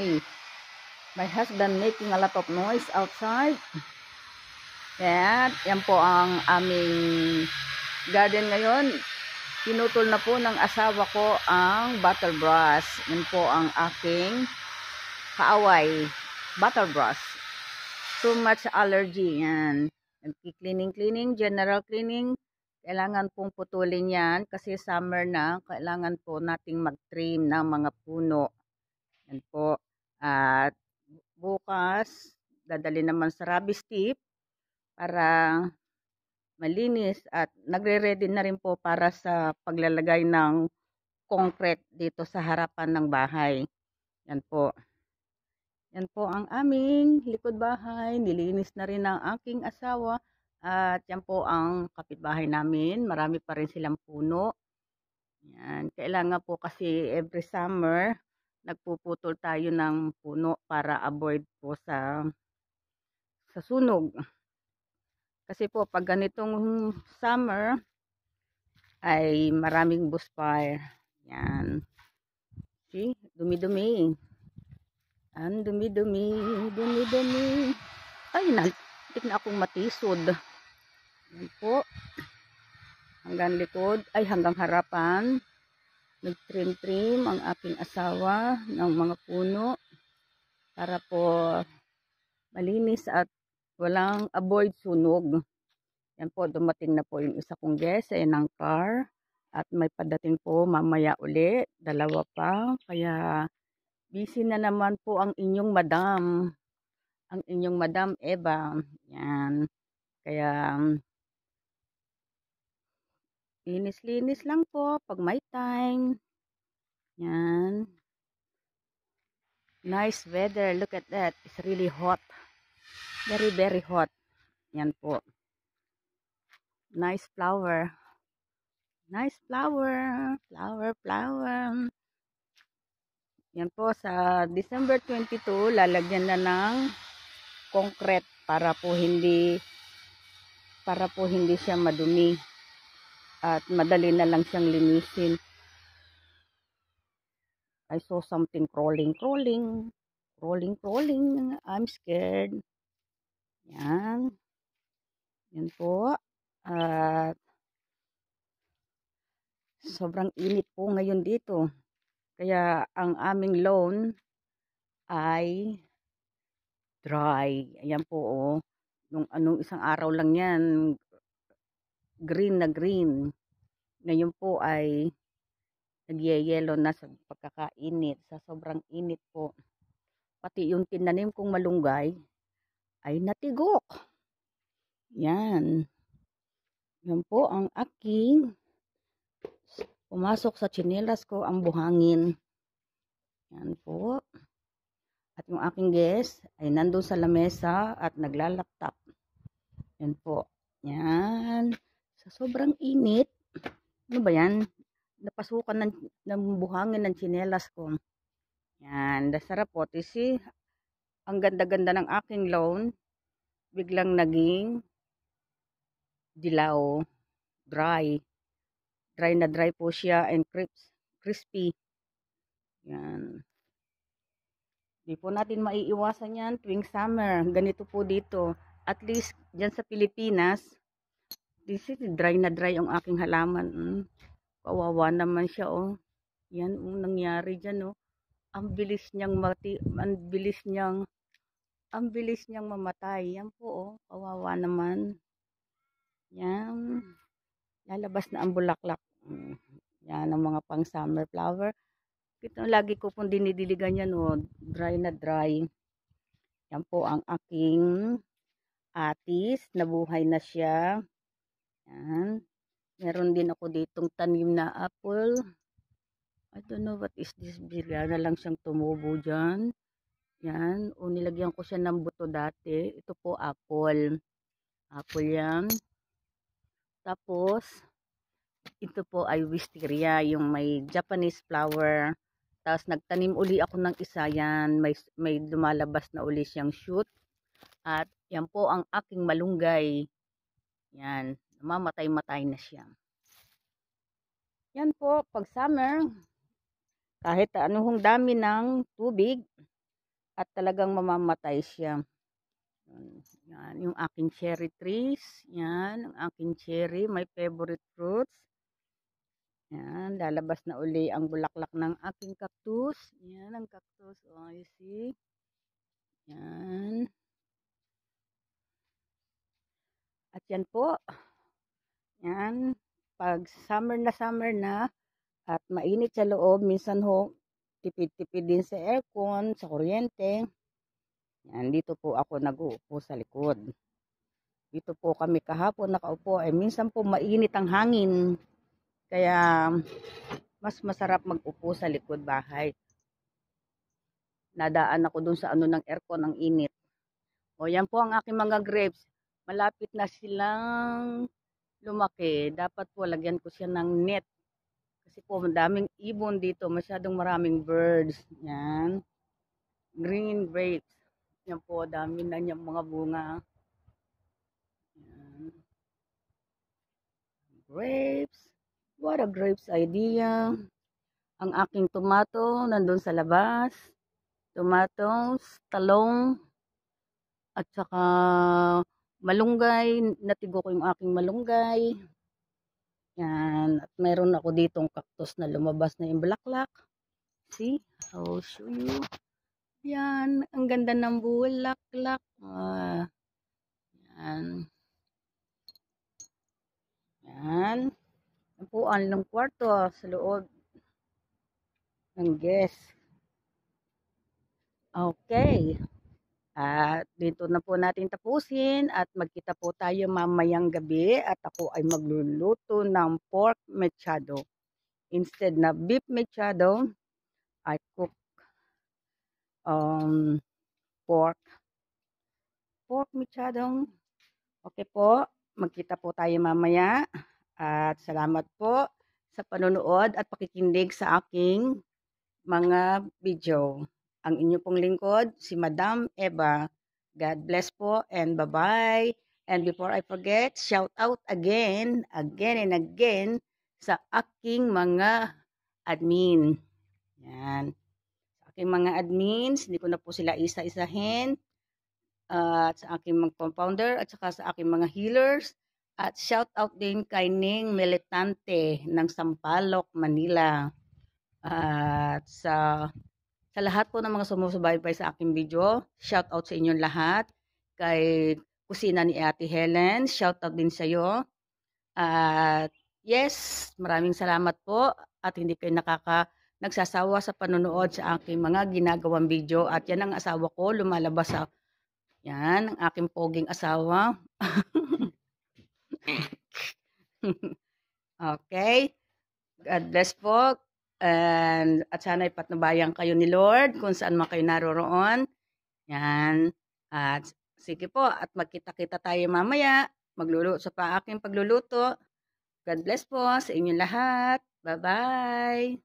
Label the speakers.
Speaker 1: Hey, my husband making a lot of noise outside. Yan, yan po ang aming garden ngayon. Pinutol na po ng asawa ko ang battle brush. Yan po ang aking kaaway, battle brush. Too much allergy. Yan. cleaning cleaning general cleaning. Kailangan pong putulin yan kasi summer na. Kailangan po nating mag-trim ng mga puno. Yan po. At bukas, dadali naman sa rubbish tip para malinis at nagre-ready na rin po para sa paglalagay ng concrete dito sa harapan ng bahay. Yan po. Yan po ang aming likod bahay. Nilinis na rin ng aking asawa. At yan po ang kapitbahay namin. Marami pa rin silang puno. Yan. Kailangan po kasi every summer nagpuputol tayo ng puno para avoid po sa sa sunog. Kasi po pag ganitong summer ay maraming bushfire. Yan. See? Dumi-dumi. Ang dumi-dumi, dumi-dumi. Ay, naltik na akong matisod. Yan po. Hanggang likod, ay hanggang harapan nagtrim-trim ang aking asawa ng mga puno para po malinis at walang avoid sunog. Yan po, dumating na po yung isa kong guest ay ng car at may padating po mamaya uli, dalawa pa. Kaya busy na naman po ang inyong madam, ang inyong madam Eva. Yan. Kaya Linis-linis lang po pag may time. Yan. Nice weather. Look at that. It's really hot. Very, very hot. Yan po. Nice flower. Nice flower. Flower, flower. Yan po. Sa December 22, lalagyan na ng concrete para po hindi para po hindi siya madumi at madali na lang siyang linisin. I saw something crawling, crawling, crawling, crawling. I'm scared. Yan. Yan po. At sobrang init po ngayon dito. Kaya ang aming lawn ay dry. Ayan po oh. Nung anong isang araw lang yan, green na green. Ngayon po ay nagyayelo na sa pagkakainit, sa sobrang init po. Pati yung tinanim kong malunggay ay natigok. Yan. Yan po ang aking pumasok sa chinelas ko ang buhangin. Yan po. At yung aking guest ay nandun sa lamesa at naglalaptop. Yan po. Yan. Sa sobrang init, ano ba yan? Napasukan ng, ng buhangin ng chinelas ko. Yan, dasarap po. See, ang ganda-ganda ng aking lawn, biglang naging dilaw, dry. Dry na dry po siya and crisp, crispy. Yan. Hindi po natin maiiwasan yan tuwing summer. Ganito po dito. At least, dyan sa Pilipinas, This is dry na dry ang aking halaman. Mm. Kawawa naman siya oh. Yan ang nangyari diyan oh. Ang bilis niyang mati, ang bilis niyang ang bilis niyang mamatay. Yan po oh. Kawawa naman. Yan. Lalabas na ang bulaklak. Mm. Yan ang mga pang summer flower. Kito lagi ko pong dinidiligan yan oh. Dry na dry. Yan po ang aking atis. Nabuhay na siya. Yan. Meron din ako ditong tanim na apple. I don't know what is this. Bigla na lang siyang tumubo dyan. Yan. O nilagyan ko siya ng buto dati. Ito po apple. Apple yan. Tapos, ito po ay wisteria. Yung may Japanese flower. Tapos nagtanim uli ako ng isa yan. May, may lumalabas na uli siyang shoot. At yan po ang aking malunggay. Yan. Namamatay-matay na siya. Yan po, pag summer, kahit anong dami ng tubig, at talagang mamamatay siya. Yan, yung aking cherry trees. Yan, ang aking cherry, my favorite fruits. Yan, lalabas na uli ang bulaklak ng aking cactus. Yan, ang cactus. Oh, you see? Yan. At yan po. Yan. Pag summer na summer na at mainit sa loob, minsan ho, tipid-tipid din sa aircon, sa kuryente. Yan, dito po ako nag-uupo sa likod. Dito po kami kahapon nakaupo. Eh, minsan po mainit ang hangin. Kaya, mas masarap mag-upo sa likod bahay. Nadaan ako dun sa ano ng aircon, ang init. O, yan po ang aking mga grapes. Malapit na silang lumaki, dapat po lagyan ko siya ng net. Kasi po madaming ibon dito, masyadong maraming birds. Yan. Green grapes. Yan po, dami na niyang mga bunga. Yan. Grapes. What a grapes idea. Ang aking tomato, nandun sa labas. Tomatoes, talong, at saka malunggay. Natigo ko yung aking malunggay. Yan. At meron ako ditong cactus na lumabas na yung bulaklak. See? I'll show you. Yan. Ang ganda ng bulaklak. Ah. yan. Yan. Yan po ng kwarto ah, sa loob ng guest. Okay. At dito na po natin tapusin at magkita po tayo mamayang gabi at ako ay magluluto ng pork mechado. Instead na beef mechado, I cook um, pork. Pork mechado. Okay po, magkita po tayo mamaya. At salamat po sa panonood at pakikinig sa aking mga video ang inyo pong lingkod, si Madam Eva. God bless po and bye-bye. And before I forget, shout out again, again and again sa aking mga admin. Yan. Sa aking mga admins, hindi ko na po sila isa-isahin. at sa aking mga compounder at saka sa aking mga healers. At shout out din kay Ning Militante ng Sampaloc, Manila. at sa sa lahat po ng mga sumusubaybay sa aking video, shout out sa inyong lahat. Kay kusina ni Ate Helen, shout out din sa iyo. At yes, maraming salamat po at hindi kayo nakaka nagsasawa sa panonood sa aking mga ginagawang video at yan ang asawa ko lumalabas sa yan ang aking poging asawa. okay. God bless po. And, at sana ipatnubayan kayo ni Lord kung saan man kayo naroroon. Yan. At sige po, at magkita-kita tayo mamaya. Magluluto sa paaking pagluluto. God bless po sa inyong lahat. Bye-bye.